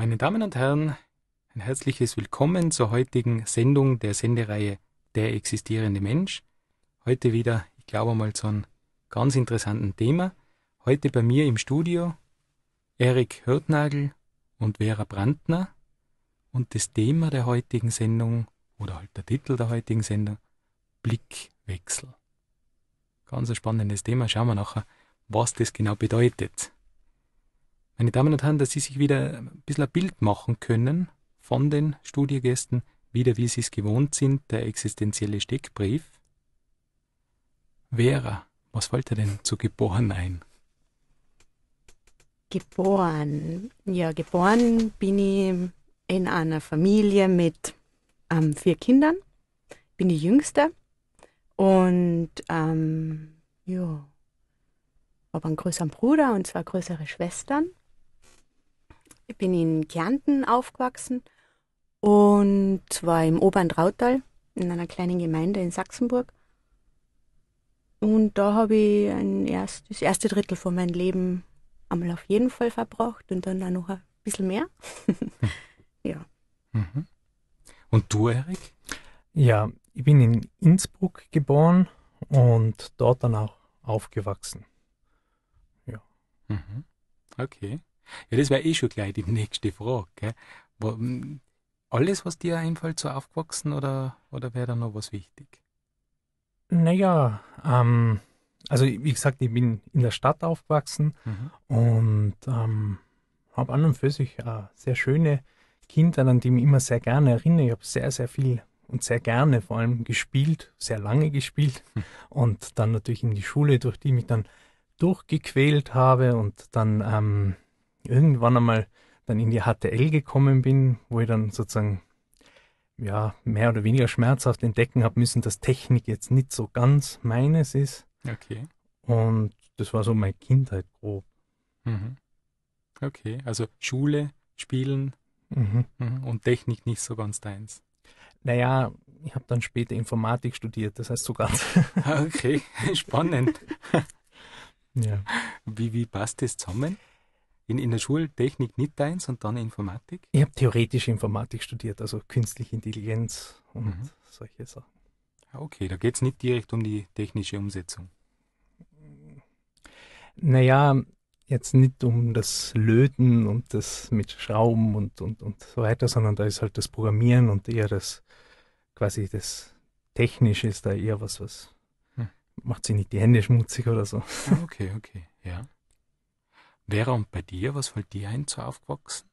Meine Damen und Herren, ein herzliches Willkommen zur heutigen Sendung der Sendereihe Der existierende Mensch. Heute wieder, ich glaube mal, zu einem ganz interessanten Thema. Heute bei mir im Studio Erik Hörtnagel und Vera Brandner. Und das Thema der heutigen Sendung oder halt der Titel der heutigen Sendung Blickwechsel. Ganz ein spannendes Thema. Schauen wir nachher, was das genau bedeutet meine Damen und Herren, dass Sie sich wieder ein bisschen ein Bild machen können von den Studiogästen, wieder wie Sie es gewohnt sind, der existenzielle Steckbrief. Vera, was wollte denn zu geboren ein? Geboren, ja, geboren bin ich in einer Familie mit ähm, vier Kindern, bin die Jüngste und ähm, ja, habe einen größeren Bruder und zwei größere Schwestern. Ich bin in Kärnten aufgewachsen und zwar im Oberen Trautal in einer kleinen Gemeinde in Sachsenburg. Und da habe ich ein erst, das erste Drittel von meinem Leben einmal auf jeden Fall verbracht und dann auch noch ein bisschen mehr. ja. Mhm. Und du, Erik? Ja, ich bin in Innsbruck geboren und dort dann auch aufgewachsen. Ja. Mhm. Okay. Ja, das wäre eh schon gleich die nächste Frage. Wo, hm, alles, was dir einfällt, so aufgewachsen oder, oder wäre da noch was wichtig? Naja, ähm, also wie gesagt, ich bin in der Stadt aufgewachsen mhm. und ähm, habe an und für sich äh, sehr schöne Kinder, an die ich mich immer sehr gerne erinnere. Ich habe sehr, sehr viel und sehr gerne vor allem gespielt, sehr lange gespielt mhm. und dann natürlich in die Schule, durch die ich mich dann durchgequält habe und dann ähm, irgendwann einmal dann in die HTL gekommen bin, wo ich dann sozusagen ja mehr oder weniger schmerzhaft entdecken habe müssen, dass Technik jetzt nicht so ganz meines ist. Okay. Und das war so meine Kindheit grob. Mhm. Okay, also Schule, Spielen mhm. mhm und Technik nicht so ganz deins. Naja, ich habe dann später Informatik studiert, das heißt so ganz. okay, spannend. ja. Wie, wie passt das zusammen? in, in der Technik nicht deins und dann Informatik? Ich habe theoretisch Informatik studiert, also künstliche Intelligenz und mhm. solche Sachen. Ah, okay, da geht es nicht direkt um die technische Umsetzung. Naja, jetzt nicht um das Löten und das mit Schrauben und, und, und so weiter, sondern da ist halt das Programmieren und eher das quasi das Technische ist da eher was, was hm. macht sich nicht die Hände schmutzig oder so. Ah, okay, okay, ja. Vera, und bei dir, was fällt dir ein so aufgewachsen?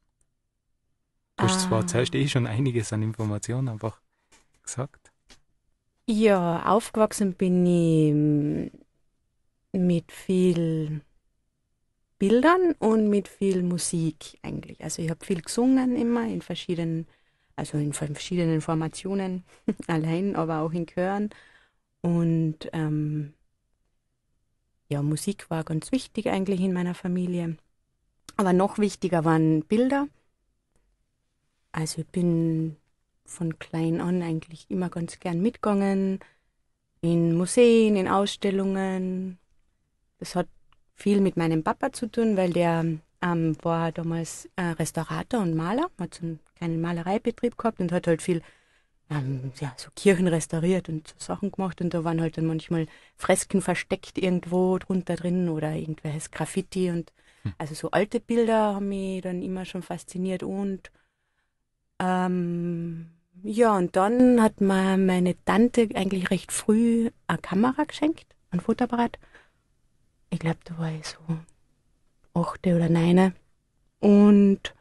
Du hast zwar ah. zuerst eh schon einiges an Informationen einfach gesagt. Ja, aufgewachsen bin ich mm, mit viel Bildern und mit viel Musik eigentlich. Also ich habe viel gesungen immer in verschiedenen, also in verschiedenen Formationen allein, aber auch in Chören und ähm, ja, Musik war ganz wichtig eigentlich in meiner Familie. Aber noch wichtiger waren Bilder. Also ich bin von klein an eigentlich immer ganz gern mitgegangen, in Museen, in Ausstellungen. Das hat viel mit meinem Papa zu tun, weil der ähm, war damals äh, Restaurator und Maler, hat so einen kleinen Malereibetrieb gehabt und hat halt viel ähm, ja, so Kirchen restauriert und Sachen gemacht und da waren halt dann manchmal Fresken versteckt irgendwo drunter drin oder irgendwelches Graffiti und hm. also so alte Bilder haben mich dann immer schon fasziniert und ähm, ja, und dann hat mir meine Tante eigentlich recht früh eine Kamera geschenkt, ein Fotoapparat. Ich glaube, da war ich so achte oder neune. Und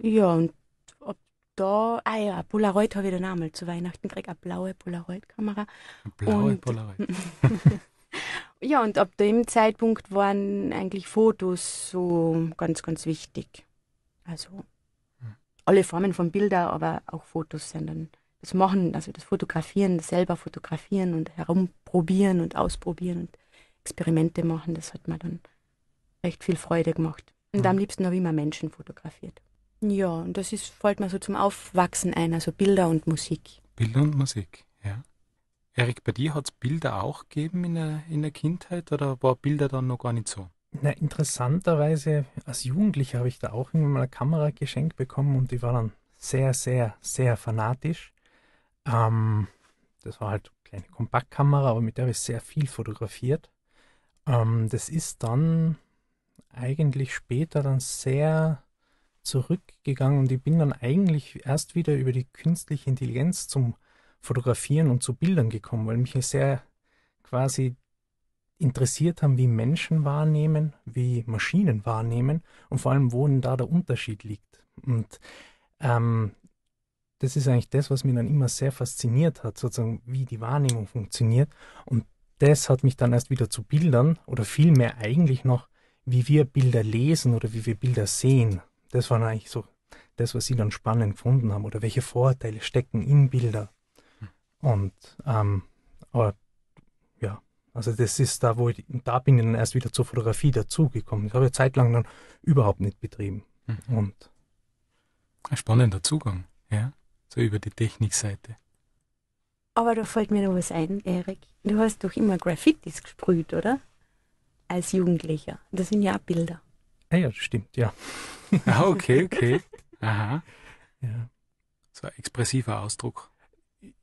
ja, und da, ah ja, Polaroid habe ich dann einmal zu Weihnachten gekriegt, eine blaue Polaroid-Kamera. Blaue und, Polaroid. ja, und ab dem Zeitpunkt waren eigentlich Fotos so ganz, ganz wichtig. Also hm. alle Formen von Bildern, aber auch Fotos sind dann das Machen, also das Fotografieren, das selber fotografieren und herumprobieren und ausprobieren und Experimente machen, das hat mir dann recht viel Freude gemacht. Und mhm. am liebsten habe ich immer Menschen fotografiert. Ja, und das ist, fällt mir so zum Aufwachsen ein, also Bilder und Musik. Bilder und Musik, ja. Erik, bei dir hat es Bilder auch gegeben in der, in der Kindheit oder war Bilder dann noch gar nicht so? Na, interessanterweise, als Jugendlicher habe ich da auch irgendwann mal eine Kamera geschenkt bekommen und die war dann sehr, sehr, sehr fanatisch. Ähm, das war halt eine kleine Kompaktkamera, aber mit der habe ich sehr viel fotografiert. Ähm, das ist dann eigentlich später dann sehr zurückgegangen und ich bin dann eigentlich erst wieder über die künstliche Intelligenz zum Fotografieren und zu Bildern gekommen, weil mich sehr quasi interessiert haben, wie Menschen wahrnehmen, wie Maschinen wahrnehmen und vor allem, wo denn da der Unterschied liegt. Und ähm, das ist eigentlich das, was mich dann immer sehr fasziniert hat, sozusagen, wie die Wahrnehmung funktioniert. Und das hat mich dann erst wieder zu Bildern oder vielmehr eigentlich noch, wie wir Bilder lesen oder wie wir Bilder sehen, das waren eigentlich so das, was sie dann spannend gefunden haben oder welche Vorteile stecken in Bilder. Hm. Und ähm, aber ja, also das ist da, wo ich, da bin ich dann erst wieder zur Fotografie dazugekommen. Ich habe ja zeitlang dann überhaupt nicht betrieben. Mhm. Und ein spannender Zugang, ja, so über die Technikseite. Aber da fällt mir noch was ein, Erik. Du hast doch immer Graffitis gesprüht, oder? Als Jugendlicher. Das sind ja auch Bilder. Ah ja, stimmt, ja. Ah, okay, okay. Aha. Ja. So ein expressiver Ausdruck.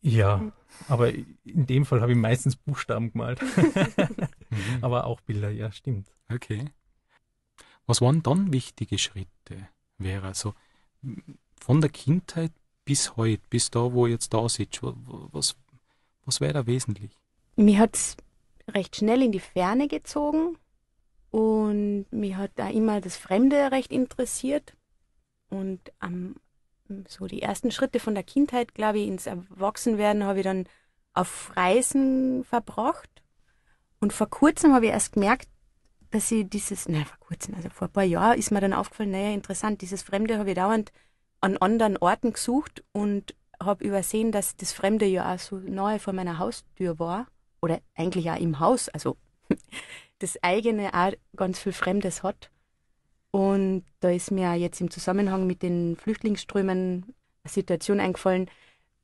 Ja, aber in dem Fall habe ich meistens Buchstaben gemalt. mhm. Aber auch Bilder, ja, stimmt. Okay. Was waren dann wichtige Schritte, Vera? Also von der Kindheit bis heute, bis da, wo jetzt da sitzt, was, was wäre da wesentlich? Mir hat es recht schnell in die Ferne gezogen. Und mich hat da immer das Fremde recht interessiert. Und am, so die ersten Schritte von der Kindheit, glaube ich, ins Erwachsenwerden habe ich dann auf Reisen verbracht. Und vor kurzem habe ich erst gemerkt, dass ich dieses, nein, vor kurzem, also vor ein paar Jahren ist mir dann aufgefallen, naja, interessant, dieses Fremde habe ich dauernd an anderen Orten gesucht und habe übersehen, dass das Fremde ja auch so nahe vor meiner Haustür war. Oder eigentlich ja im Haus, also das eigene auch ganz viel Fremdes hat. Und da ist mir jetzt im Zusammenhang mit den Flüchtlingsströmen eine Situation eingefallen,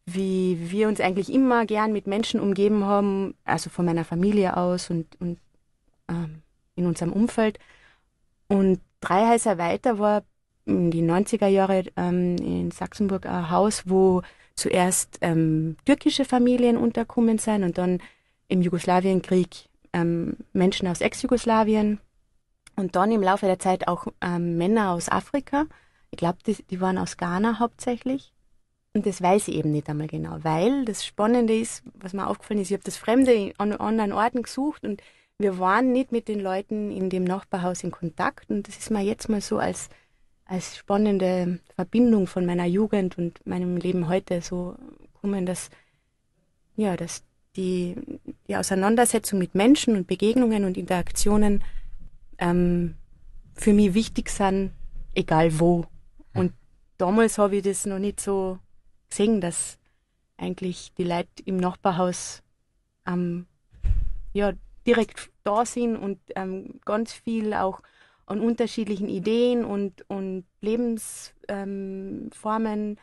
wie wir uns eigentlich immer gern mit Menschen umgeben haben, also von meiner Familie aus und, und ähm, in unserem Umfeld. Und drei Häuser weiter war in den 90er Jahren ähm, in Sachsenburg ein Haus, wo zuerst ähm, türkische Familien unterkommen sind und dann im Jugoslawienkrieg ähm, Menschen aus Ex-Jugoslawien und dann im Laufe der Zeit auch ähm, Männer aus Afrika. Ich glaube, die, die waren aus Ghana hauptsächlich. Und das weiß ich eben nicht einmal genau, weil das Spannende ist, was mir aufgefallen ist, ich habe das Fremde an anderen Orten gesucht und wir waren nicht mit den Leuten in dem Nachbarhaus in Kontakt. Und das ist mir jetzt mal so als, als spannende Verbindung von meiner Jugend und meinem Leben heute so kommen, dass, ja, dass die, die Auseinandersetzung mit Menschen und Begegnungen und Interaktionen ähm, für mich wichtig sind, egal wo. Hm. Und damals habe ich das noch nicht so gesehen, dass eigentlich die Leute im Nachbarhaus ähm, ja, direkt da sind und ähm, ganz viel auch an unterschiedlichen Ideen und, und Lebensformen ähm,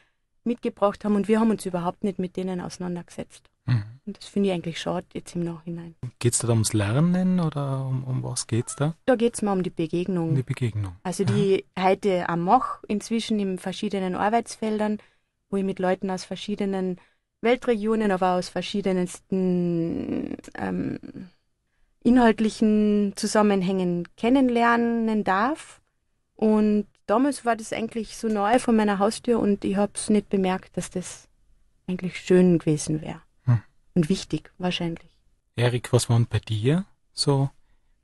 mitgebracht haben und wir haben uns überhaupt nicht mit denen auseinandergesetzt. Mhm. Und das finde ich eigentlich schade jetzt im Nachhinein. Geht es da ums Lernen oder um, um was es da? Da geht es mal um die Begegnung. die Begegnung. Also die ja. heute am Mach inzwischen in verschiedenen Arbeitsfeldern, wo ich mit Leuten aus verschiedenen Weltregionen, aber aus verschiedensten ähm, inhaltlichen Zusammenhängen kennenlernen darf. Und damals war das eigentlich so neu von meiner Haustür und ich habe es nicht bemerkt, dass das eigentlich schön gewesen wäre und wichtig wahrscheinlich. Erik, was waren bei dir so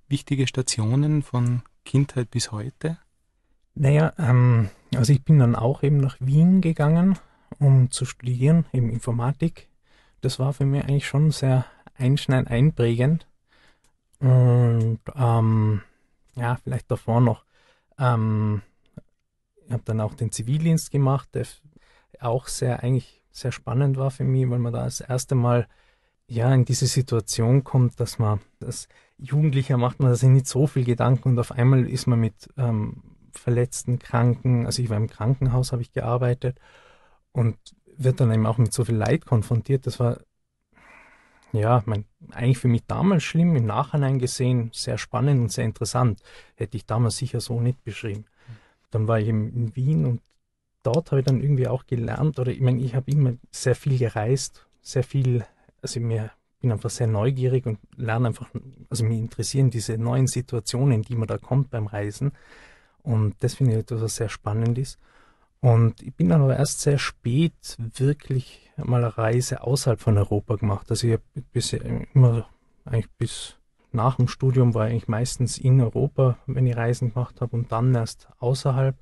wichtige Stationen von Kindheit bis heute? Naja, ähm, also ich bin dann auch eben nach Wien gegangen, um zu studieren, eben Informatik. Das war für mich eigentlich schon sehr einschneidend, einprägend. Und ähm, ja, vielleicht davor noch, ähm, ich habe dann auch den Zivildienst gemacht, der auch sehr eigentlich sehr spannend war für mich, weil man da das erste Mal ja in diese Situation kommt, dass man als Jugendlicher macht man sich nicht so viel Gedanken und auf einmal ist man mit ähm, verletzten Kranken, also ich war im Krankenhaus, habe ich gearbeitet und wird dann eben auch mit so viel Leid konfrontiert. Das war ja, mein, eigentlich für mich damals schlimm, im Nachhinein gesehen sehr spannend und sehr interessant. Hätte ich damals sicher so nicht beschrieben. Hm. Dann war ich eben in Wien und dort habe ich dann irgendwie auch gelernt, oder ich meine, ich habe immer sehr viel gereist, sehr viel, also mir bin einfach sehr neugierig und lerne einfach, also mich interessieren diese neuen Situationen, die man da kommt beim Reisen. Und das finde ich etwas, halt, was sehr spannend ist. Und ich bin dann aber erst sehr spät wirklich mal eine Reise außerhalb von Europa gemacht. Also ich habe bisher äh, immer, eigentlich bis nach dem Studium war ich meistens in Europa, wenn ich Reisen gemacht habe und dann erst außerhalb.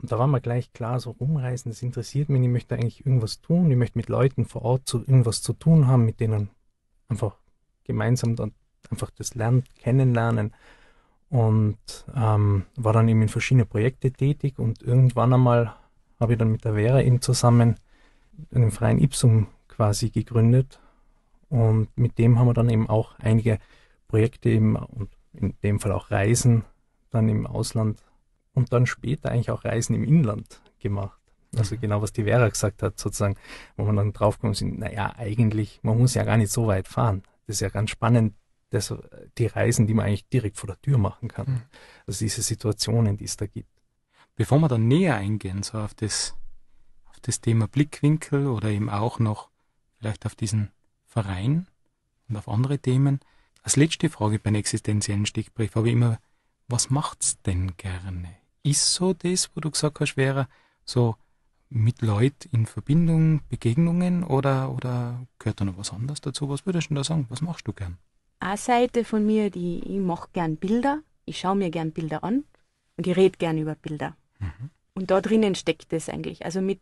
Und da war mir gleich klar, so rumreisen, das interessiert mich, ich möchte eigentlich irgendwas tun, ich möchte mit Leuten vor Ort zu, irgendwas zu tun haben, mit denen einfach gemeinsam dann einfach das Lernen kennenlernen. Und ähm, war dann eben in verschiedene Projekte tätig und irgendwann einmal habe ich dann mit der Vera eben zusammen einen freien Ipsum quasi gegründet. Und mit dem haben wir dann eben auch einige Projekte eben und in dem Fall auch Reisen dann im Ausland und dann später eigentlich auch Reisen im Inland gemacht. Also mhm. genau, was die Vera gesagt hat, sozusagen, wo man dann draufgekommen sind, naja, eigentlich, man muss ja gar nicht so weit fahren. Das ist ja ganz spannend, das, die Reisen, die man eigentlich direkt vor der Tür machen kann. Mhm. Also diese Situationen, die es da gibt. Bevor wir dann näher eingehen, so auf das, auf das Thema Blickwinkel oder eben auch noch vielleicht auf diesen Verein und auf andere Themen, als letzte Frage beim existenziellen Stichbrief habe ich immer, was macht's denn gerne? ist so das, wo du gesagt hast, wäre so mit Leuten in Verbindung, Begegnungen oder, oder gehört da noch was anderes dazu? Was würdest du da sagen? Was machst du gern? Eine Seite von mir, die ich mache gern Bilder, ich schaue mir gern Bilder an und ich rede gern über Bilder. Mhm. Und da drinnen steckt es eigentlich. Also mit,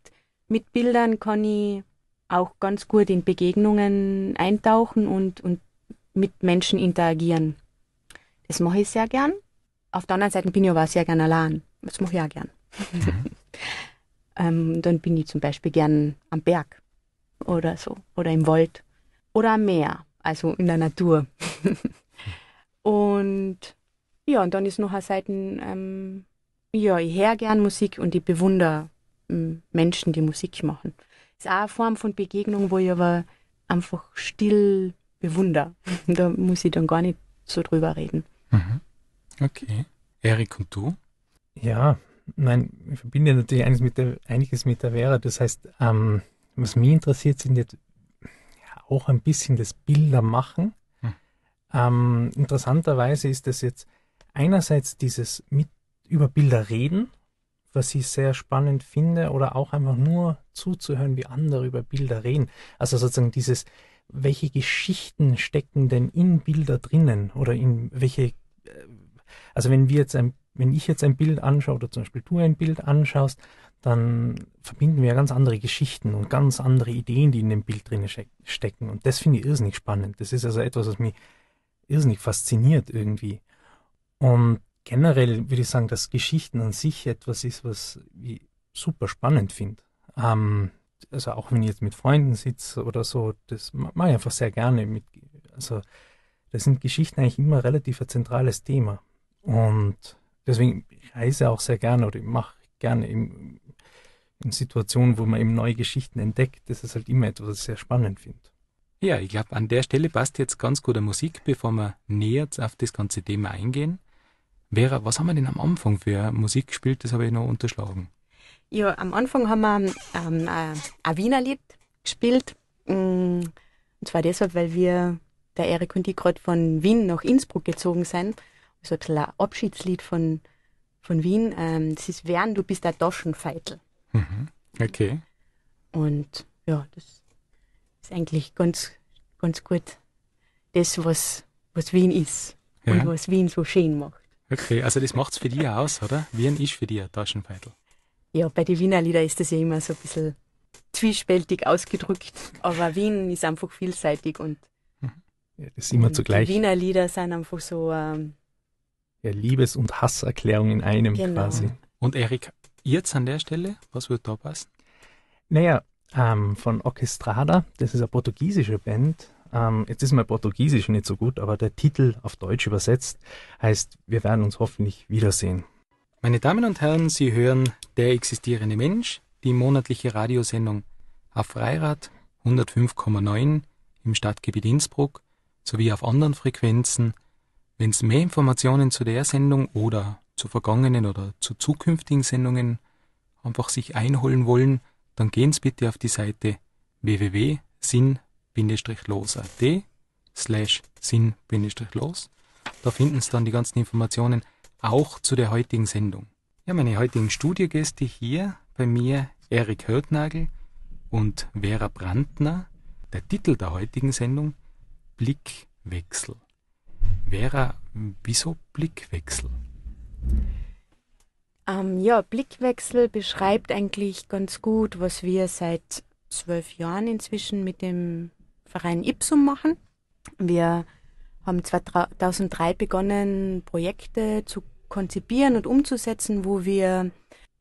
mit Bildern kann ich auch ganz gut in Begegnungen eintauchen und, und mit Menschen interagieren. Das mache ich sehr gern. Auf der anderen Seite bin ich aber auch sehr gern allein das mache ich auch gern. ähm, dann bin ich zum Beispiel gern am Berg oder so oder im Wald oder am Meer, also in der Natur. und ja, und dann ist noch eine Seite, ähm, ja, ich höre gern Musik und ich bewundere ähm, Menschen, die Musik machen. Ist auch eine Form von Begegnung, wo ich aber einfach still bewundere. da muss ich dann gar nicht so drüber reden. Mhm. Okay. Erik und du? Ja, nein, ich verbinde natürlich einiges mit der, einiges mit der Vera. Das heißt, ähm, was mich interessiert, sind jetzt auch ein bisschen das Bildermachen. Hm. Ähm, interessanterweise ist das jetzt einerseits dieses mit über Bilder reden, was ich sehr spannend finde, oder auch einfach nur zuzuhören, wie andere über Bilder reden. Also sozusagen dieses, welche Geschichten stecken denn in Bilder drinnen oder in welche, äh, also wenn wir jetzt ein wenn ich jetzt ein Bild anschaue oder zum Beispiel du ein Bild anschaust, dann verbinden wir ja ganz andere Geschichten und ganz andere Ideen, die in dem Bild drin stecken. Und das finde ich irrsinnig spannend. Das ist also etwas, was mich irrsinnig fasziniert irgendwie. Und generell würde ich sagen, dass Geschichten an sich etwas ist, was ich super spannend finde. Ähm, also auch wenn ich jetzt mit Freunden sitze oder so, das mache ich einfach sehr gerne. Mit, also da sind Geschichten eigentlich immer relativ ein zentrales Thema. Und deswegen ich reise auch sehr gerne oder ich mache gerne im, in Situationen, wo man eben neue Geschichten entdeckt. Das ist halt immer etwas, was ich sehr spannend finde. Ja, ich glaube, an der Stelle passt jetzt ganz gut der Musik, bevor wir näher auf das ganze Thema eingehen. Vera, was haben wir denn am Anfang für Musik gespielt? Das habe ich noch unterschlagen. Ja, am Anfang haben wir ähm, äh, ein Wiener Lied gespielt. Mm, und zwar deshalb, weil wir, der Erik und ich, gerade von Wien nach Innsbruck gezogen sind so ein Abschiedslied von, von Wien. Ähm, ist Wern, du bist der Taschenfeitel. Mhm. Okay. Und ja, das ist eigentlich ganz, ganz gut das, was, was Wien ist ja. und was Wien so schön macht. Okay, also das macht es für dich aus, oder? Wien ist für dich ein Taschenfeitel. Ja, bei den Wiener Lieder ist das ja immer so ein bisschen zwiespältig ausgedrückt, aber Wien ist einfach vielseitig und mhm. ja, das ist immer und zugleich. Die Wiener Lieder sind einfach so ähm, ja, Liebes- und Hasserklärung in einem genau. quasi. Und Erik, jetzt an der Stelle, was wird da passen? Naja, ähm, von Orchestrada, das ist eine portugiesische Band. Ähm, jetzt ist mein Portugiesisch nicht so gut, aber der Titel auf Deutsch übersetzt heißt Wir werden uns hoffentlich wiedersehen. Meine Damen und Herren, Sie hören Der existierende Mensch, die monatliche Radiosendung auf Freirad 105,9 im Stadtgebiet Innsbruck sowie auf anderen Frequenzen wenn es mehr Informationen zu der Sendung oder zu vergangenen oder zu zukünftigen Sendungen einfach sich einholen wollen, dann gehen Sie bitte auf die Seite www.sinn-los.at slash sinn-los. Da finden Sie dann die ganzen Informationen auch zu der heutigen Sendung. Ja, meine heutigen Studiogäste hier bei mir Erik Hörtnagel und Vera Brandner. Der Titel der heutigen Sendung Blickwechsel. Vera, wieso Blickwechsel? Ähm, ja, Blickwechsel beschreibt eigentlich ganz gut, was wir seit zwölf Jahren inzwischen mit dem Verein Ipsum machen. Wir haben 2003 begonnen, Projekte zu konzipieren und umzusetzen, wo wir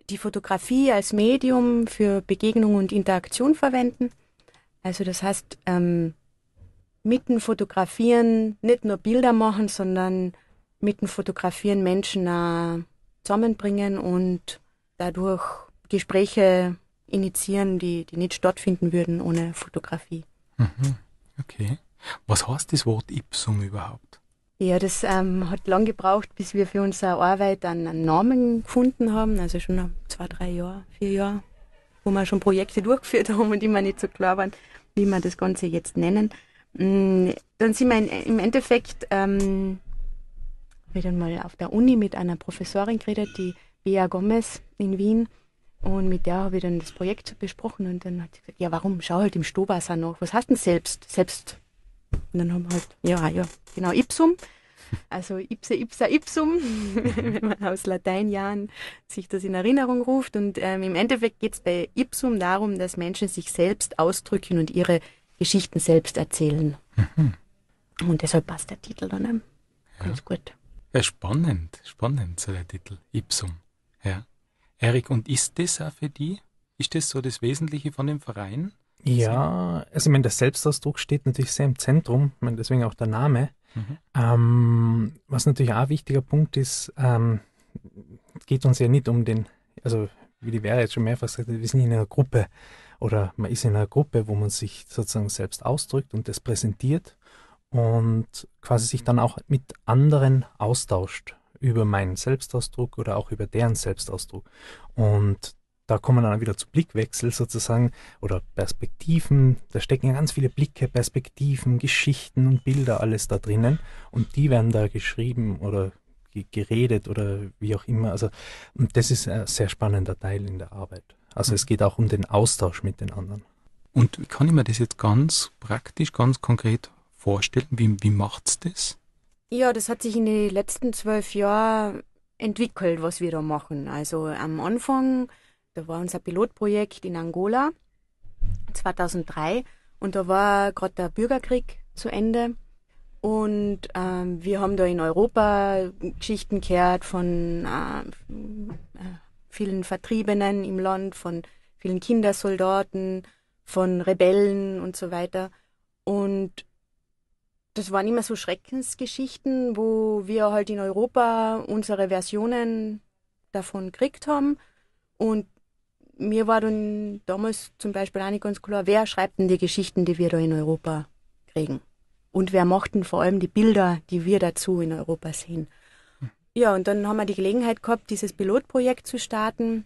die Fotografie als Medium für Begegnung und Interaktion verwenden. Also das heißt, ähm, mitten Fotografieren nicht nur Bilder machen, sondern mitten Fotografieren Menschen auch zusammenbringen und dadurch Gespräche initiieren, die, die nicht stattfinden würden ohne Fotografie. Mhm. Okay. Was heißt das Wort Ipsum überhaupt? Ja, das ähm, hat lang gebraucht, bis wir für unsere Arbeit einen, einen Namen gefunden haben, also schon zwei, drei Jahre, vier Jahre, wo wir schon Projekte durchgeführt haben und immer nicht so klar waren, wie wir das Ganze jetzt nennen. Mm, dann sind wir im Endeffekt ähm, wieder mal auf der Uni mit einer Professorin geredet, die Bea Gomez in Wien. Und mit der habe ich dann das Projekt besprochen und dann hat sie gesagt, ja warum, schau halt im Stobasser nach, was hast denn selbst, selbst. Und dann haben wir halt, ja, ja, genau, Ipsum. Also ipse, ipsa, ipsum, wenn man aus Lateinjahren sich das in Erinnerung ruft. Und ähm, im Endeffekt geht es bei ipsum darum, dass Menschen sich selbst ausdrücken und ihre Geschichten selbst erzählen. Mhm. Und deshalb passt der Titel dann ganz gut. Ja, spannend, spannend, so der Titel, Ipsum. Ja. Erik, und ist das auch für die? Ist das so das Wesentliche von dem Verein? Ja, also ich meine, der Selbstausdruck steht natürlich sehr im Zentrum, ich meine, deswegen auch der Name. Mhm. Ähm, was natürlich auch ein wichtiger Punkt ist, ähm, geht uns ja nicht um den, also wie die Vera jetzt schon mehrfach gesagt hat, wir sind in einer Gruppe oder man ist in einer Gruppe, wo man sich sozusagen selbst ausdrückt und das präsentiert und quasi sich dann auch mit anderen austauscht über meinen Selbstausdruck oder auch über deren Selbstausdruck. Und da kommen dann wieder zu Blickwechsel sozusagen oder Perspektiven. Da stecken ja ganz viele Blicke, Perspektiven, Geschichten und Bilder alles da drinnen. Und die werden da geschrieben oder geredet oder wie auch immer. Also, und das ist ein sehr spannender Teil in der Arbeit. Also es mhm. geht auch um den Austausch mit den anderen. Und wie kann ich mir das jetzt ganz praktisch, ganz konkret vorstellen? Wie, wie es das? Ja, das hat sich in den letzten zwölf Jahren entwickelt, was wir da machen. Also am Anfang, da war unser Pilotprojekt in Angola 2003 und da war gerade der Bürgerkrieg zu Ende. Und ähm, wir haben da in Europa Geschichten gehört von äh, vielen Vertriebenen im Land, von vielen Kindersoldaten, von Rebellen und so weiter. Und das waren immer so Schreckensgeschichten, wo wir halt in Europa unsere Versionen davon gekriegt haben. Und mir war dann damals zum Beispiel auch nicht ganz klar, wer schreibt denn die Geschichten, die wir da in Europa kriegen? Und wer macht denn vor allem die Bilder, die wir dazu in Europa sehen? Ja, und dann haben wir die Gelegenheit gehabt, dieses Pilotprojekt zu starten.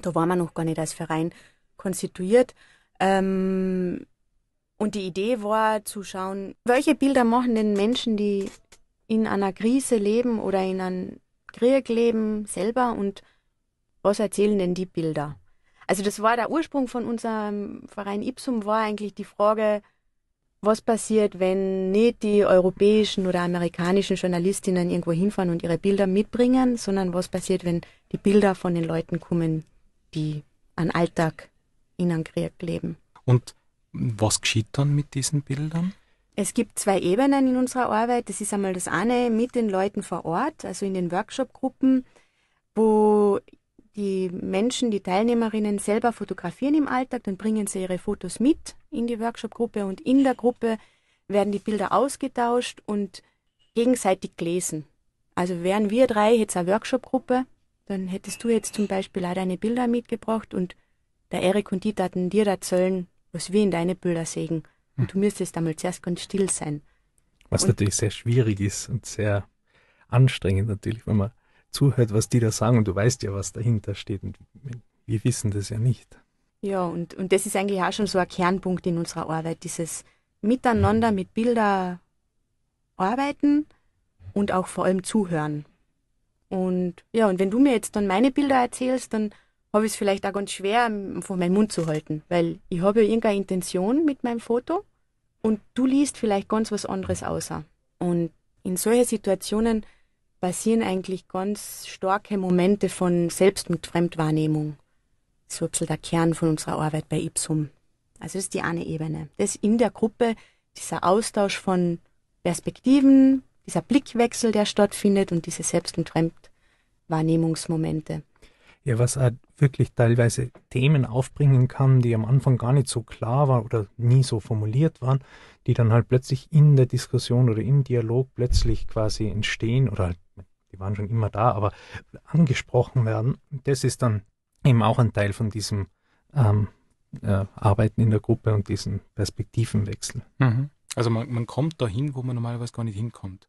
Da waren wir noch gar nicht als Verein konstituiert. Ähm, und die Idee war zu schauen, welche Bilder machen denn Menschen, die in einer Krise leben oder in einem Krieg leben, selber und was erzählen denn die Bilder? Also das war der Ursprung von unserem Verein Ipsum, war eigentlich die Frage, was passiert, wenn nicht die europäischen oder amerikanischen Journalistinnen irgendwo hinfahren und ihre Bilder mitbringen, sondern was passiert, wenn die Bilder von den Leuten kommen, die an Alltag in Angriak leben. Und was geschieht dann mit diesen Bildern? Es gibt zwei Ebenen in unserer Arbeit. Das ist einmal das eine mit den Leuten vor Ort, also in den Workshop-Gruppen, wo die Menschen, die Teilnehmerinnen selber fotografieren im Alltag, dann bringen sie ihre Fotos mit in die Workshop-Gruppe und in der Gruppe werden die Bilder ausgetauscht und gegenseitig gelesen. Also wären wir drei jetzt eine Workshop-Gruppe, dann hättest du jetzt zum Beispiel auch deine Bilder mitgebracht und der Erik und die daten dir erzählen, was wir in deine Bilder sehen. Und hm. du müsstest einmal zuerst ganz still sein. Was und natürlich sehr schwierig ist und sehr anstrengend natürlich, wenn man zuhört, was die da sagen und du weißt ja, was dahinter steht und wir wissen das ja nicht. Ja, und, und das ist eigentlich auch schon so ein Kernpunkt in unserer Arbeit, dieses Miteinander mit Bilder arbeiten und auch vor allem zuhören. Und ja, und wenn du mir jetzt dann meine Bilder erzählst, dann habe ich es vielleicht auch ganz schwer, vor meinen Mund zu halten, weil ich habe ja irgendeine Intention mit meinem Foto und du liest vielleicht ganz was anderes außer. Und in solchen Situationen passieren eigentlich ganz starke Momente von Selbst- und Fremdwahrnehmung ist wirklich der Kern von unserer Arbeit bei Ipsum. Also das ist die eine Ebene. Das in der Gruppe, dieser Austausch von Perspektiven, dieser Blickwechsel, der stattfindet und diese Selbst- und Ja, was auch wirklich teilweise Themen aufbringen kann, die am Anfang gar nicht so klar waren oder nie so formuliert waren, die dann halt plötzlich in der Diskussion oder im Dialog plötzlich quasi entstehen oder halt, die waren schon immer da, aber angesprochen werden. Das ist dann eben auch ein Teil von diesem ähm, äh, Arbeiten in der Gruppe und diesem Perspektivenwechsel. Mhm. Also man, man kommt dahin, wo man normalerweise gar nicht hinkommt.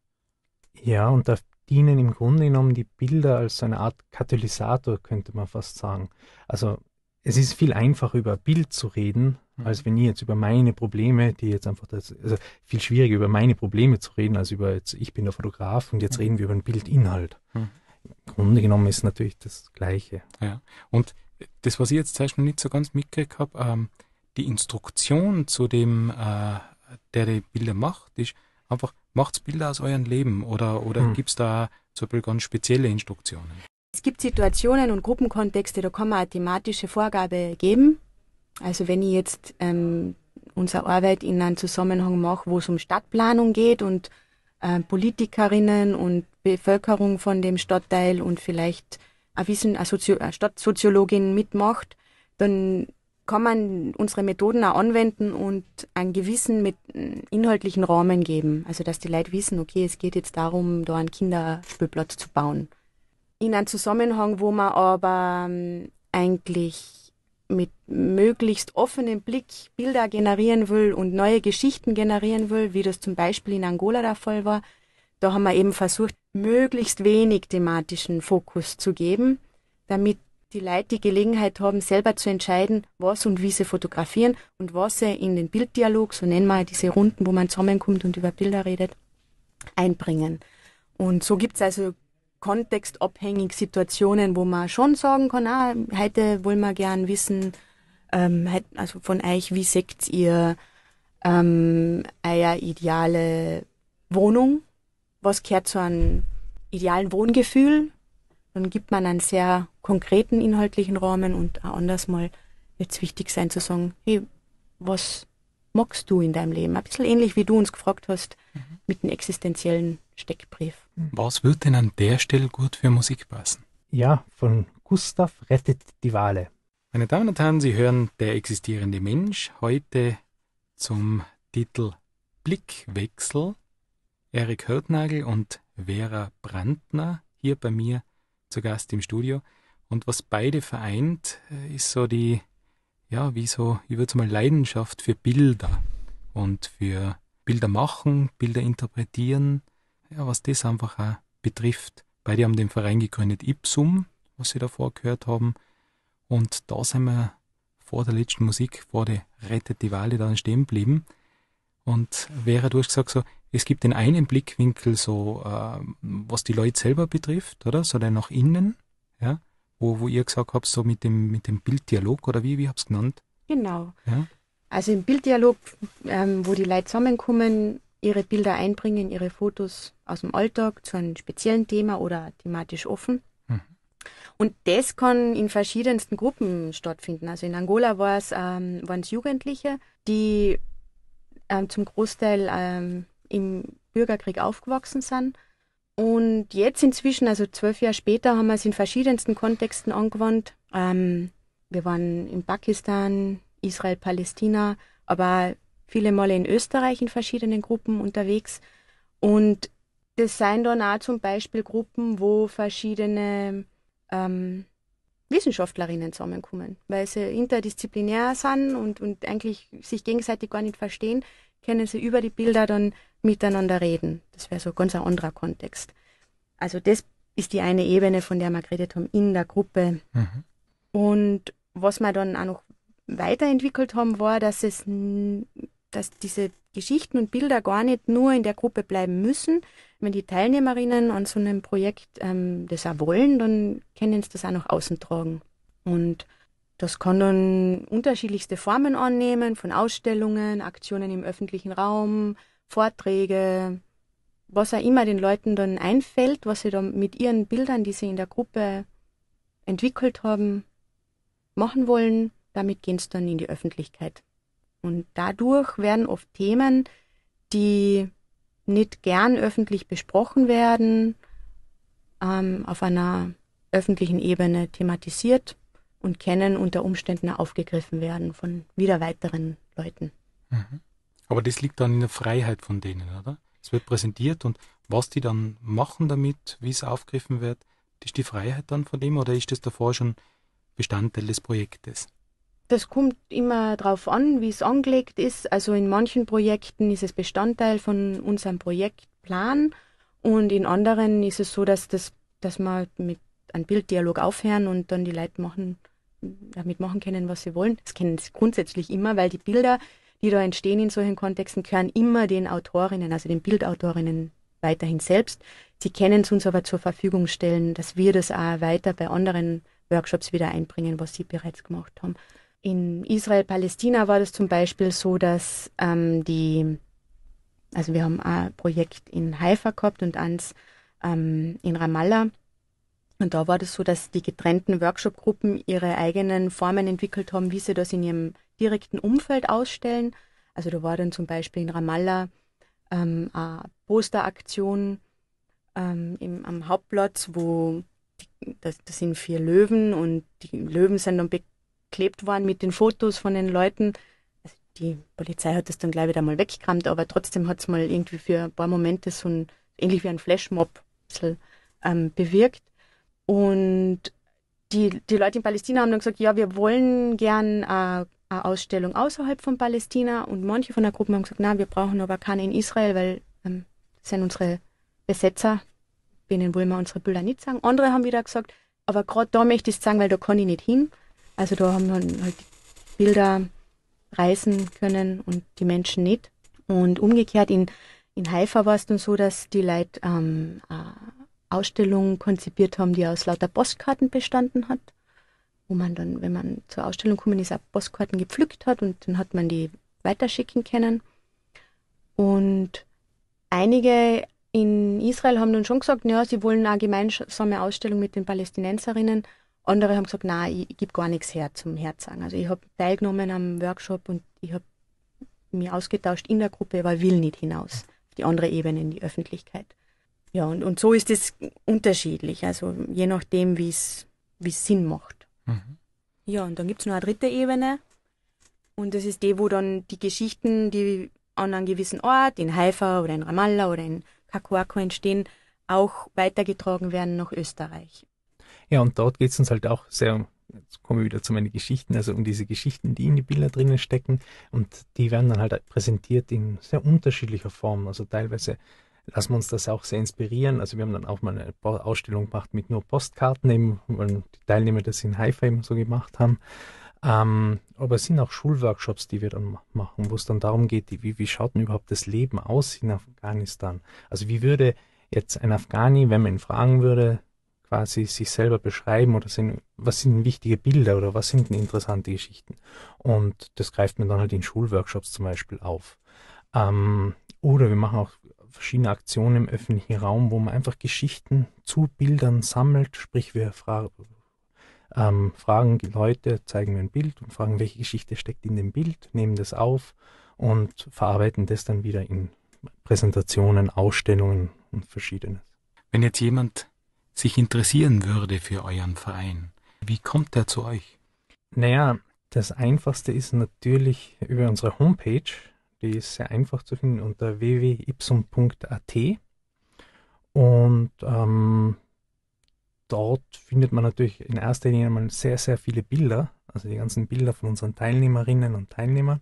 Ja, und da dienen im Grunde genommen die Bilder als so eine Art Katalysator, könnte man fast sagen. Also es ist viel einfacher, über ein Bild zu reden, mhm. als wenn ich jetzt über meine Probleme, die jetzt einfach, das, also viel schwieriger über meine Probleme zu reden, als über jetzt, ich bin der Fotograf und jetzt mhm. reden wir über einen Bildinhalt. Mhm. Grunde genommen ist natürlich das Gleiche. Ja. Und das, was ich jetzt zuerst noch nicht so ganz mitgekriegt habe, ähm, die Instruktion zu dem, äh, der die Bilder macht, ist einfach, macht Bilder aus eurem Leben oder, oder hm. gibt es da zum Beispiel ganz spezielle Instruktionen? Es gibt Situationen und Gruppenkontexte, da kann man eine thematische Vorgabe geben. Also wenn ich jetzt ähm, unsere Arbeit in einem Zusammenhang mache, wo es um Stadtplanung geht und äh, Politikerinnen und Bevölkerung von dem Stadtteil und vielleicht ein bisschen eine, Sozio eine Stadtsoziologin mitmacht, dann kann man unsere Methoden auch anwenden und einen gewissen mit äh, inhaltlichen Rahmen geben. Also, dass die Leute wissen, okay, es geht jetzt darum, da einen Kinderspielplatz zu bauen. In einem Zusammenhang, wo man aber ähm, eigentlich mit möglichst offenem Blick Bilder generieren will und neue Geschichten generieren will, wie das zum Beispiel in Angola der Fall war, da haben wir eben versucht, möglichst wenig thematischen Fokus zu geben, damit die Leute die Gelegenheit haben, selber zu entscheiden, was und wie sie fotografieren und was sie in den Bilddialog, so nennen wir diese Runden, wo man zusammenkommt und über Bilder redet, einbringen. Und so gibt es also kontextabhängig Situationen, wo man schon sagen kann, ah, heute wollen wir gern wissen, ähm, also von euch, wie seht ihr ähm, eure ideale Wohnung? Was gehört zu einem idealen Wohngefühl? Dann gibt man einen sehr konkreten inhaltlichen Rahmen und auch anders mal wird es wichtig sein zu sagen, hey, was magst du in deinem Leben? Ein bisschen ähnlich wie du uns gefragt hast mhm. mit dem existenziellen Steckbrief. Mhm. Was wird denn an der Stelle gut für Musik passen? Ja, von Gustav rettet die Wale. Meine Damen und Herren, Sie hören Der existierende Mensch heute zum Titel Blickwechsel. Erik Hörtnagel und Vera Brandner hier bei mir zu Gast im Studio. Und was beide vereint, äh, ist so die ja, wie so, ich würde es mal Leidenschaft für Bilder und für Bilder machen, Bilder interpretieren, ja, was das einfach auch betrifft. Beide haben den Verein gegründet Ipsum, was Sie davor gehört haben. Und da sind wir vor der letzten Musik, vor der Rettet die Wale dann stehen geblieben. Und wäre durchgesagt so, es gibt den einen Blickwinkel so, äh, was die Leute selber betrifft, oder? So der nach innen, ja wo, wo ihr gesagt habt, so mit dem, mit dem Bilddialog oder wie, wie habt ihr es genannt? Genau. Ja? Also im Bilddialog, ähm, wo die Leute zusammenkommen, ihre Bilder einbringen, ihre Fotos aus dem Alltag zu einem speziellen Thema oder thematisch offen. Mhm. Und das kann in verschiedensten Gruppen stattfinden. Also in Angola ähm, waren es Jugendliche, die ähm, zum Großteil ähm, im Bürgerkrieg aufgewachsen sind und jetzt inzwischen, also zwölf Jahre später, haben wir es in verschiedensten Kontexten angewandt. Ähm, wir waren in Pakistan, Israel, Palästina, aber viele Male in Österreich in verschiedenen Gruppen unterwegs. Und das seien dann auch zum Beispiel Gruppen, wo verschiedene ähm, Wissenschaftlerinnen zusammenkommen, weil sie interdisziplinär sind und, und eigentlich sich gegenseitig gar nicht verstehen, können sie über die Bilder dann miteinander reden. Das wäre so ganz ein anderer Kontext. Also das ist die eine Ebene, von der wir geredet haben, in der Gruppe. Mhm. Und was wir dann auch noch weiterentwickelt haben, war, dass es, dass diese Geschichten und Bilder gar nicht nur in der Gruppe bleiben müssen. Wenn die Teilnehmerinnen an so einem Projekt ähm, das auch wollen, dann können sie das auch nach außen tragen. Und das kann dann unterschiedlichste Formen annehmen, von Ausstellungen, Aktionen im öffentlichen Raum, Vorträge, was auch immer den Leuten dann einfällt, was sie dann mit ihren Bildern, die sie in der Gruppe entwickelt haben, machen wollen, damit gehen sie dann in die Öffentlichkeit. Und dadurch werden oft Themen, die nicht gern öffentlich besprochen werden, ähm, auf einer öffentlichen Ebene thematisiert und können unter Umständen aufgegriffen werden von wieder weiteren Leuten. Mhm. Aber das liegt dann in der Freiheit von denen, oder? Es wird präsentiert und was die dann machen damit, wie es aufgegriffen wird, ist die Freiheit dann von dem oder ist das davor schon Bestandteil des Projektes? Das kommt immer darauf an, wie es angelegt ist. Also in manchen Projekten ist es Bestandteil von unserem Projektplan und in anderen ist es so, dass, das, dass wir mit einem Bilddialog aufhören und dann die Leute machen, damit machen können, was sie wollen. Das kennen sie grundsätzlich immer, weil die Bilder die da entstehen in solchen Kontexten, gehören immer den Autorinnen, also den Bildautorinnen weiterhin selbst. Sie können es uns aber zur Verfügung stellen, dass wir das auch weiter bei anderen Workshops wieder einbringen, was sie bereits gemacht haben. In Israel, Palästina war das zum Beispiel so, dass ähm, die, also wir haben ein Projekt in Haifa gehabt und eins ähm, in Ramallah. Und da war das so, dass die getrennten Workshop-Gruppen ihre eigenen Formen entwickelt haben, wie sie das in ihrem direkten Umfeld ausstellen. Also da war dann zum Beispiel in Ramallah ähm, eine Posteraktion ähm, im, am Hauptplatz, wo die, das, das sind vier Löwen und die Löwen sind dann beklebt worden mit den Fotos von den Leuten. Also die Polizei hat das dann gleich wieder mal weggekramt, aber trotzdem hat es mal irgendwie für ein paar Momente so ein, ähnlich wie ein Flashmob ähm, bewirkt. Und die, die Leute in Palästina haben dann gesagt, ja, wir wollen gern äh, eine Ausstellung außerhalb von Palästina und manche von der Gruppe haben gesagt, nein, wir brauchen aber keine in Israel, weil ähm, das sind unsere Besetzer, denen wollen wir unsere Bilder nicht sagen. Andere haben wieder gesagt, aber gerade da möchte ich es sagen, weil da kann ich nicht hin. Also da haben dann halt Bilder reisen können und die Menschen nicht. Und umgekehrt in, in Haifa war es dann so, dass die Leute ähm, Ausstellungen konzipiert haben, die aus lauter Postkarten bestanden hat wo man dann, wenn man zur Ausstellung gekommen ist, auch Postkarten gepflückt hat und dann hat man die weiterschicken können. Und einige in Israel haben dann schon gesagt, ja, sie wollen eine gemeinsame Ausstellung mit den Palästinenserinnen. Andere haben gesagt, na, ich, ich gebe gar nichts her zum Herzagen. Also ich habe teilgenommen am Workshop und ich habe mich ausgetauscht in der Gruppe, aber will nicht hinaus auf die andere Ebene, in die Öffentlichkeit. Ja, und, und so ist es unterschiedlich, also je nachdem, wie es Sinn macht. Mhm. Ja, und dann gibt es noch eine dritte Ebene. Und das ist die, wo dann die Geschichten, die an einem gewissen Ort, in Haifa oder in Ramallah oder in Kakuaku entstehen, auch weitergetragen werden nach Österreich. Ja, und dort geht es uns halt auch sehr um, jetzt komme ich wieder zu meinen Geschichten, also um diese Geschichten, die in die Bilder drinnen stecken. Und die werden dann halt präsentiert in sehr unterschiedlicher Form. Also teilweise lassen wir uns das auch sehr inspirieren. Also wir haben dann auch mal eine Ausstellung gemacht mit nur Postkarten, eben, weil die Teilnehmer das in Haifa eben so gemacht haben. Ähm, aber es sind auch Schulworkshops, die wir dann machen, wo es dann darum geht, wie, wie schaut denn überhaupt das Leben aus in Afghanistan? Also wie würde jetzt ein Afghani, wenn man ihn fragen würde, quasi sich selber beschreiben oder sind, was sind wichtige Bilder oder was sind interessante Geschichten? Und das greift man dann halt in Schulworkshops zum Beispiel auf. Ähm, oder wir machen auch verschiedene Aktionen im öffentlichen Raum, wo man einfach Geschichten zu Bildern sammelt. Sprich, wir fra ähm, fragen die Leute, zeigen wir ein Bild und fragen, welche Geschichte steckt in dem Bild, nehmen das auf und verarbeiten das dann wieder in Präsentationen, Ausstellungen und verschiedenes. Wenn jetzt jemand sich interessieren würde für euren Verein, wie kommt er zu euch? Naja, das Einfachste ist natürlich über unsere Homepage die ist sehr einfach zu finden unter www.ipsum.at. Und ähm, dort findet man natürlich in erster Linie mal sehr, sehr viele Bilder, also die ganzen Bilder von unseren Teilnehmerinnen und Teilnehmern.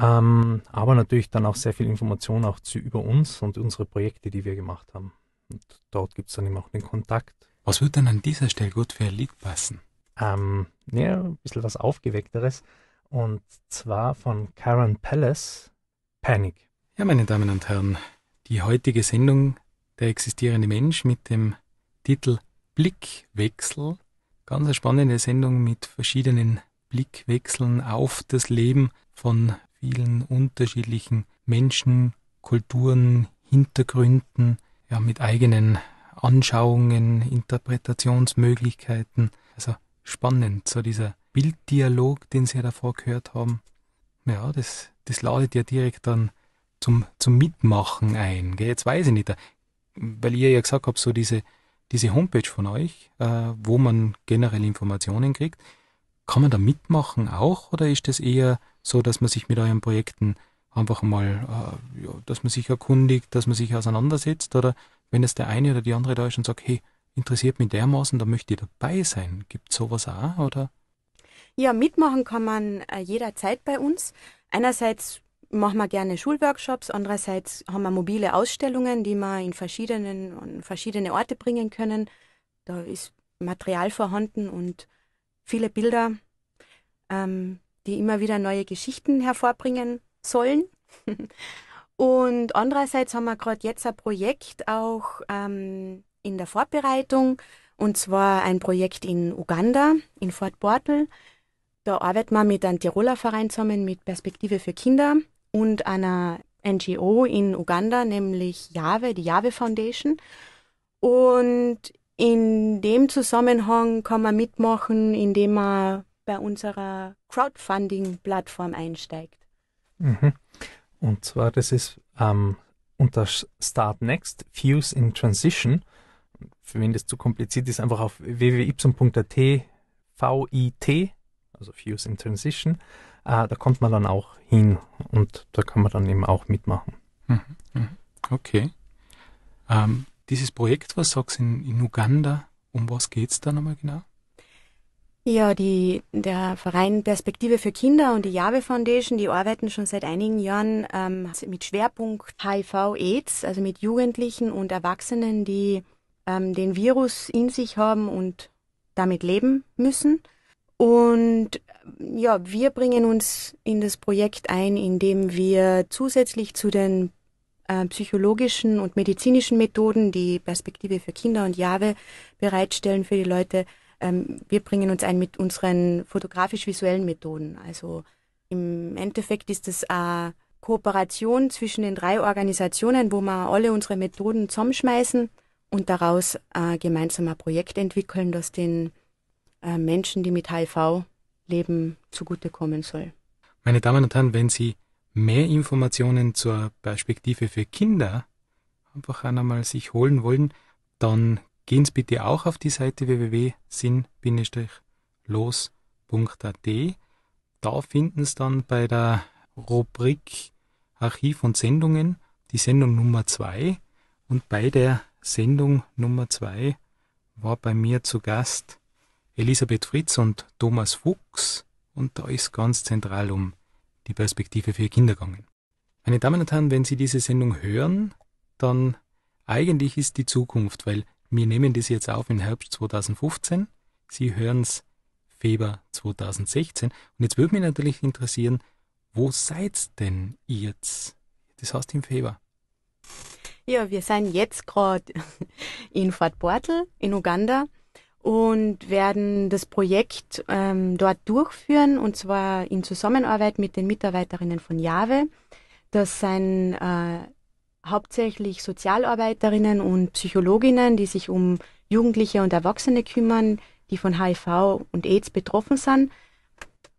Ähm, aber natürlich dann auch sehr viel Information auch zu, über uns und unsere Projekte, die wir gemacht haben. Und dort gibt es dann eben auch den Kontakt. Was würde denn an dieser Stelle gut für ein Lied passen? Ähm, ja, ein bisschen was Aufgeweckteres und zwar von Karen Palace, Panic. Ja, meine Damen und Herren, die heutige Sendung Der existierende Mensch mit dem Titel Blickwechsel. Ganz eine spannende Sendung mit verschiedenen Blickwechseln auf das Leben von vielen unterschiedlichen Menschen, Kulturen, Hintergründen, ja, mit eigenen Anschauungen, Interpretationsmöglichkeiten. Also spannend, so dieser Bilddialog, den Sie ja davor gehört haben, ja, das, das ladet ja direkt dann zum, zum Mitmachen ein. Gell? Jetzt weiß ich nicht, weil ihr ja gesagt habt, so diese, diese Homepage von euch, äh, wo man generell Informationen kriegt, kann man da mitmachen auch oder ist das eher so, dass man sich mit euren Projekten einfach mal, äh, ja, dass man sich erkundigt, dass man sich auseinandersetzt oder wenn es der eine oder die andere da ist und sagt, hey, interessiert mich dermaßen, da möchte ich dabei sein. Gibt es sowas auch oder? Ja, mitmachen kann man äh, jederzeit bei uns. Einerseits machen wir gerne Schulworkshops, andererseits haben wir mobile Ausstellungen, die wir in verschiedenen an verschiedene Orte bringen können. Da ist Material vorhanden und viele Bilder, ähm, die immer wieder neue Geschichten hervorbringen sollen. und andererseits haben wir gerade jetzt ein Projekt auch ähm, in der Vorbereitung, und zwar ein Projekt in Uganda, in Fort Bortel da arbeiten wir mit einem Tiroler Verein zusammen mit Perspektive für Kinder und einer NGO in Uganda, nämlich Jave, die Jave Foundation. Und in dem Zusammenhang kann man mitmachen, indem man bei unserer Crowdfunding-Plattform einsteigt. Mhm. Und zwar, das ist ähm, unter Start Next, Fuse in Transition. Für wen das zu kompliziert ist, einfach auf www.ipsum.at, V-I-T, also Fuse in Transition, äh, da kommt man dann auch hin und da kann man dann eben auch mitmachen. Mhm, mhm. Okay. Ähm, dieses Projekt, was sagst du in, in Uganda, um was geht es da nochmal genau? Ja, die, der Verein Perspektive für Kinder und die Jave Foundation, die arbeiten schon seit einigen Jahren ähm, mit Schwerpunkt HIV-Aids, also mit Jugendlichen und Erwachsenen, die ähm, den Virus in sich haben und damit leben müssen. Und ja, wir bringen uns in das Projekt ein, indem wir zusätzlich zu den äh, psychologischen und medizinischen Methoden, die Perspektive für Kinder und Jahre bereitstellen für die Leute, ähm, wir bringen uns ein mit unseren fotografisch-visuellen Methoden. Also im Endeffekt ist es eine äh, Kooperation zwischen den drei Organisationen, wo wir alle unsere Methoden zusammenschmeißen und daraus äh, gemeinsam ein Projekt entwickeln, das den äh, Menschen, die mit HIV leben, zugutekommen soll. Meine Damen und Herren, wenn Sie mehr Informationen zur Perspektive für Kinder einfach einmal sich holen wollen, dann gehen Sie bitte auch auf die Seite www.sinn-los.at. Da finden Sie dann bei der Rubrik Archiv und Sendungen die Sendung Nummer 2 und bei der Sendung Nummer 2 war bei mir zu Gast Elisabeth Fritz und Thomas Fuchs und da ist ganz zentral um die Perspektive für Kinder gegangen. Meine Damen und Herren, wenn Sie diese Sendung hören, dann eigentlich ist die Zukunft, weil wir nehmen das jetzt auf im Herbst 2015, Sie hören es Februar 2016 und jetzt würde mich natürlich interessieren, wo seid denn jetzt? Das heißt im Februar. Ja, wir sind jetzt gerade in Fort Portal in Uganda und werden das Projekt ähm, dort durchführen und zwar in Zusammenarbeit mit den Mitarbeiterinnen von Jave. Das sind äh, hauptsächlich Sozialarbeiterinnen und Psychologinnen, die sich um Jugendliche und Erwachsene kümmern, die von HIV und AIDS betroffen sind.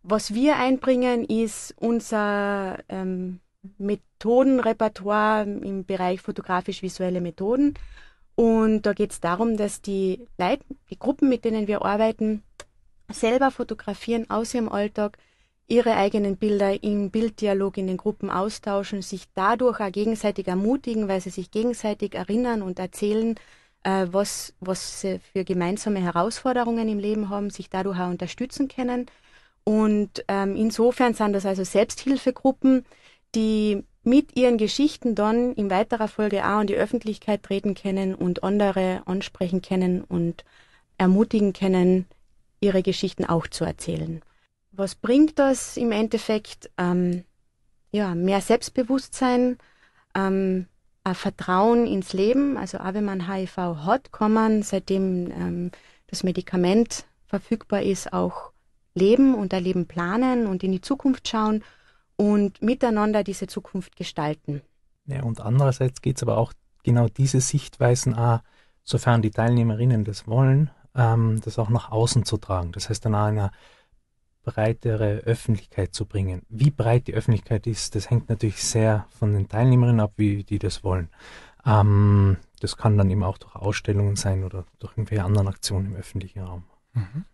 Was wir einbringen, ist unser ähm, Methodenrepertoire im Bereich fotografisch-visuelle Methoden und da geht es darum, dass die Leute, die Gruppen, mit denen wir arbeiten, selber fotografieren aus ihrem Alltag, ihre eigenen Bilder im Bilddialog in den Gruppen austauschen, sich dadurch auch gegenseitig ermutigen, weil sie sich gegenseitig erinnern und erzählen, äh, was, was sie für gemeinsame Herausforderungen im Leben haben, sich dadurch auch unterstützen können. Und ähm, insofern sind das also Selbsthilfegruppen, die mit ihren Geschichten dann in weiterer Folge auch an die Öffentlichkeit treten können und andere ansprechen können und ermutigen können, ihre Geschichten auch zu erzählen. Was bringt das im Endeffekt? Ähm, ja, mehr Selbstbewusstsein, ähm, ein Vertrauen ins Leben. Also auch wenn man HIV hat, kann man, seitdem ähm, das Medikament verfügbar ist, auch leben und ein Leben planen und in die Zukunft schauen und miteinander diese Zukunft gestalten. Ja, und andererseits geht es aber auch genau diese Sichtweisen, ah, sofern die Teilnehmerinnen das wollen, ähm, das auch nach außen zu tragen. Das heißt, dann auch eine breitere Öffentlichkeit zu bringen. Wie breit die Öffentlichkeit ist, das hängt natürlich sehr von den Teilnehmerinnen ab, wie die das wollen. Ähm, das kann dann eben auch durch Ausstellungen sein oder durch irgendwelche anderen Aktionen im öffentlichen Raum. Mhm.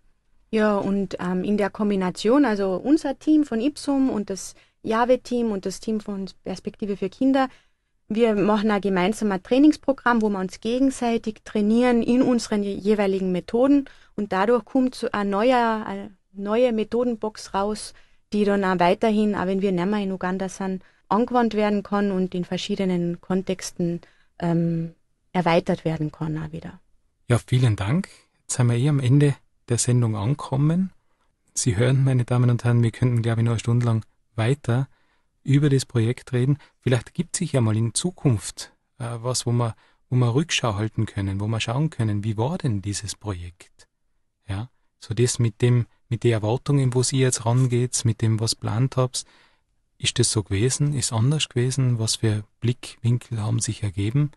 Ja, und ähm, in der Kombination, also unser Team von Ipsum und das Jahwe-Team und das Team von Perspektive für Kinder, wir machen ein gemeinsames Trainingsprogramm, wo wir uns gegenseitig trainieren in unseren jeweiligen Methoden und dadurch kommt eine neue, eine neue Methodenbox raus, die dann auch weiterhin, auch wenn wir nicht mehr in Uganda sind, angewandt werden kann und in verschiedenen Kontexten ähm, erweitert werden kann auch wieder. Ja, vielen Dank. Jetzt sind wir eh am Ende der Sendung ankommen. Sie hören, meine Damen und Herren, wir könnten, glaube ich, noch eine Stunde lang weiter über das Projekt reden. Vielleicht gibt sich ja mal in Zukunft äh, was, wo wir, wo wir Rückschau halten können, wo wir schauen können, wie war denn dieses Projekt? Ja, so das mit dem, mit den Erwartungen, wo sie jetzt rangeht, mit dem, was plant habt, ist das so gewesen? Ist anders gewesen? Was für Blickwinkel haben sich ergeben?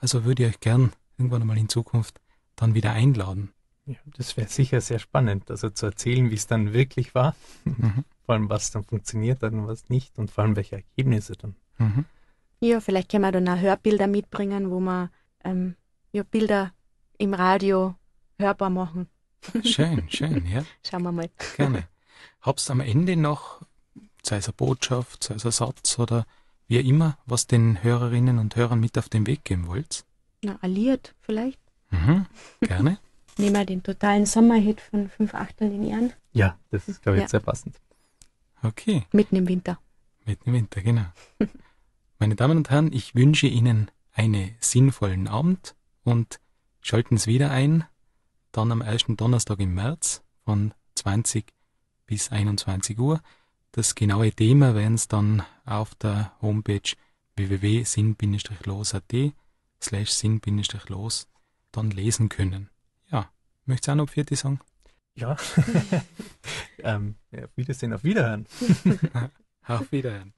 Also würde ich euch gern irgendwann einmal in Zukunft dann wieder einladen. Ja, das wäre sicher sehr spannend, also zu erzählen, wie es dann wirklich war. Mhm. Vor allem, was dann funktioniert hat und was nicht und vor allem, welche Ergebnisse dann. Mhm. Ja, vielleicht können wir dann auch Hörbilder mitbringen, wo wir ähm, ja, Bilder im Radio hörbar machen. Schön, schön, ja. Schauen wir mal. Gerne. Habst am Ende noch, sei es eine Botschaft, sei es ein Satz oder wie immer, was den Hörerinnen und Hörern mit auf den Weg geben wollt? Na, alliert vielleicht. Mhm, gerne nehmen wir den totalen Sommerhit von fünf Achtel in Ehren. Ja, das ist, glaube ich, ja. sehr passend. Okay. Mitten im Winter. Mitten im Winter, genau. Meine Damen und Herren, ich wünsche Ihnen einen sinnvollen Abend und schalten Sie wieder ein, dann am ersten Donnerstag im März von 20 bis 21 Uhr. Das genaue Thema werden Sie dann auf der Homepage www.sinn-los.at slash sinn-los dann lesen können. Möchtest du auch noch vierte sagen? Ja. ähm, ja. Auf Wiedersehen, auf Wiederhören. auf Wiederhören.